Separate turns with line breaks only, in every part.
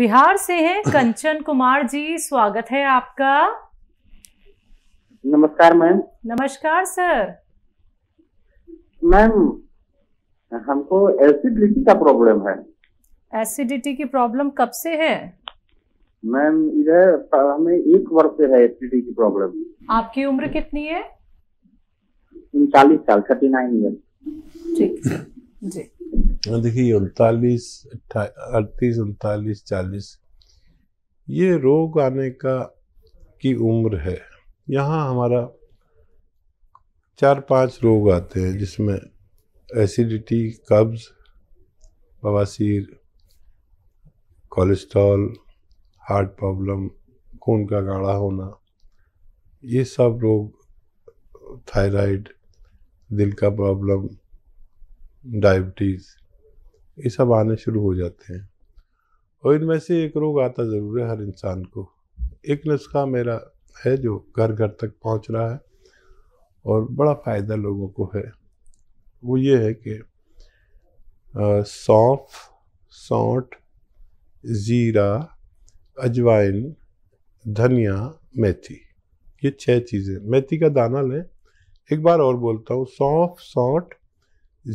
बिहार से हैं कंचन कुमार जी स्वागत है आपका नमस्कार मैम नमस्कार सर मैम हमको एसिडिटी का प्रॉब्लम है एसिडिटी की प्रॉब्लम कब से है मैम इधर हमें एक वर्ष से है एसिडिटी की प्रॉब्लम आपकी उम्र कितनी है उनचालीस साल थर्टी नाइन ईयर ठीक जी देखिए उनतालीस अड़तीस उनतालीस चालीस ये रोग आने का की उम्र है यहाँ हमारा चार पांच रोग आते हैं जिसमें एसिडिटी कब्ज़ बवासीर कोलेस्ट्रॉल हार्ट प्रॉब्लम खून का गाढ़ा होना ये सब रोग थायराइड दिल का प्रॉब्लम डायबिटीज़ ये सब आने शुरू हो जाते हैं और इनमें से एक रोग आता ज़रूर है हर इंसान को एक नुस्खा मेरा है जो घर घर तक पहुंच रहा है और बड़ा फ़ायदा लोगों को है वो ये है कि सौंफ सौंठ ज़ीरा अजवाइन धनिया मेथी ये छह चीज़ें मेथी का दाना लें एक बार और बोलता हूँ सौंफ सौंठ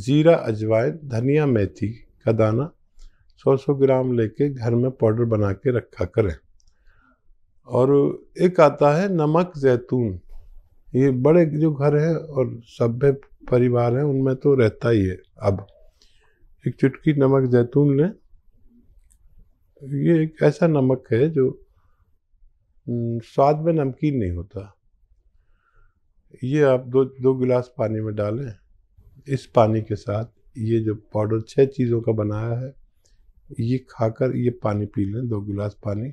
ज़ीरा अजवाइन धनिया मेथी का दाना 100-100 ग्राम लेके घर में पाउडर बना के रखा करें और एक आता है नमक जैतून ये बड़े जो घर हैं और सभ्य परिवार हैं उनमें तो रहता ही है अब एक चुटकी नमक जैतून लें ये एक ऐसा नमक है जो स्वाद में नमकीन नहीं होता ये आप दो दो गिलास पानी में डालें इस पानी के साथ ये जो पाउडर छह चीज़ों का बनाया है ये खाकर ये पानी पी लें दो गिलास पानी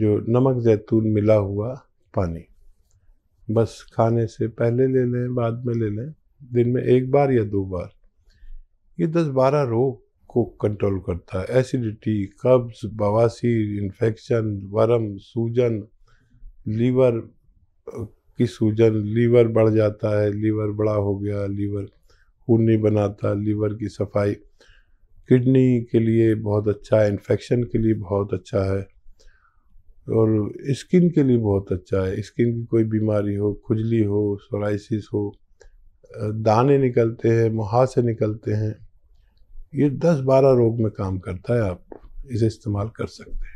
जो नमक जैतून मिला हुआ पानी बस खाने से पहले ले लें बाद में ले लें दिन में एक बार या दो बार ये दस बारह रोग को कंट्रोल करता है एसिडिटी कब्ज बवासीर इन्फेक्शन वरम सूजन लीवर की सूजन लीवर बढ़ जाता है लीवर बड़ा हो गया लीवर खून नहीं बनाता लीवर की सफाई किडनी के लिए बहुत अच्छा है इन्फेक्शन के लिए बहुत अच्छा है और स्किन के लिए बहुत अच्छा है स्किन की कोई बीमारी हो खुजली हो सोराइसिस हो दाने निकलते हैं मुहा से निकलते हैं ये दस बारह रोग में काम करता है आप इसे इस्तेमाल कर सकते हैं